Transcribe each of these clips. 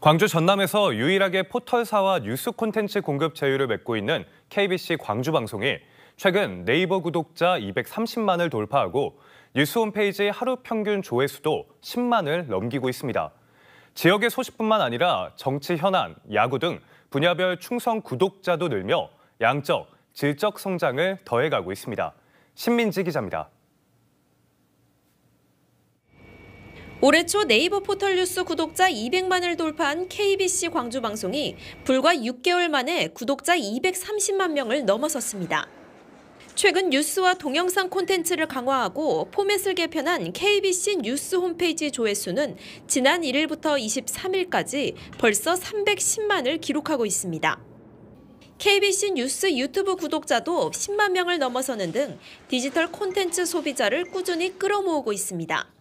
광주 전남에서 유일하게 포털사와 뉴스 콘텐츠 공급 제휴를 맺고 있는 KBC 광주방송이 최근 네이버 구독자 230만을 돌파하고 뉴스 홈페이지 하루 평균 조회수도 10만을 넘기고 있습니다. 지역의 소식뿐만 아니라 정치 현안, 야구 등 분야별 충성 구독자도 늘며 양적, 질적 성장을 더해가고 있습니다. 신민지 기자입니다. 올해 초 네이버 포털 뉴스 구독자 200만을 돌파한 KBC 광주방송이 불과 6개월 만에 구독자 230만 명을 넘어섰습니다. 최근 뉴스와 동영상 콘텐츠를 강화하고 포맷을 개편한 KBC 뉴스 홈페이지 조회수는 지난 1일부터 23일까지 벌써 310만을 기록하고 있습니다. KBC 뉴스 유튜브 구독자도 10만 명을 넘어서는 등 디지털 콘텐츠 소비자를 꾸준히 끌어모으고 있습니다.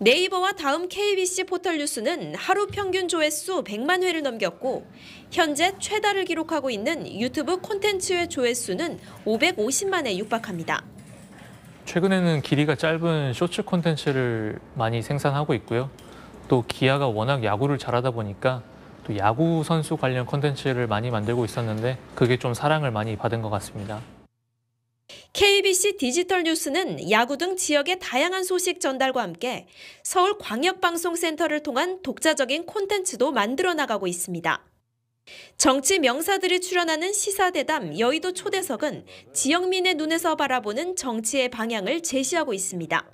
네이버와 다음 KBC 포털 뉴스는 하루 평균 조회수 100만 회를 넘겼고 현재 최다를 기록하고 있는 유튜브 콘텐츠의 조회수는 550만에 육박합니다. 최근에는 길이가 짧은 쇼츠 콘텐츠를 많이 생산하고 있고요. 또 기아가 워낙 야구를 잘하다 보니까 또 야구 선수 관련 콘텐츠를 많이 만들고 있었는데 그게 좀 사랑을 많이 받은 것 같습니다. KBC 디지털 뉴스는 야구 등 지역의 다양한 소식 전달과 함께 서울 광역방송센터를 통한 독자적인 콘텐츠도 만들어 나가고 있습니다. 정치 명사들이 출연하는 시사대담 여의도 초대석은 지역민의 눈에서 바라보는 정치의 방향을 제시하고 있습니다.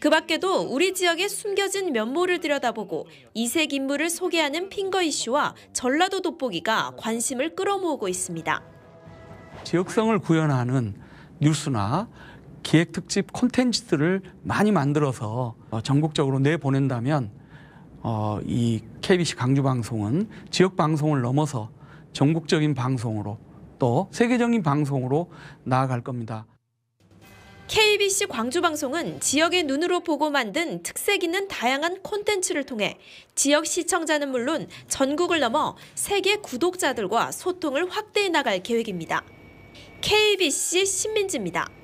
그 밖에도 우리 지역의 숨겨진 면모를 들여다보고 이색 인물을 소개하는 핑거 이슈와 전라도 돋보기가 관심을 끌어모으고 있습니다. 지역성을 구현하는 뉴스나 기획 특집 콘텐츠들을 많이 만들어서 어, 전국적으로 내보낸다면 어, 이 KBC 강주 방송은 지역 방송을 넘어서 전국적인 방송으로 또 세계적인 방송으로 나아갈 겁니다. KBC 광주 방송은 지역의 눈으로 보고 만든 특색 있는 다양한 콘텐츠를 통해 지역 시청자는 물론 전국을 넘어 세계 구독자들과 소통을 확대해 나갈 계획입니다. KBC 신민지입니다.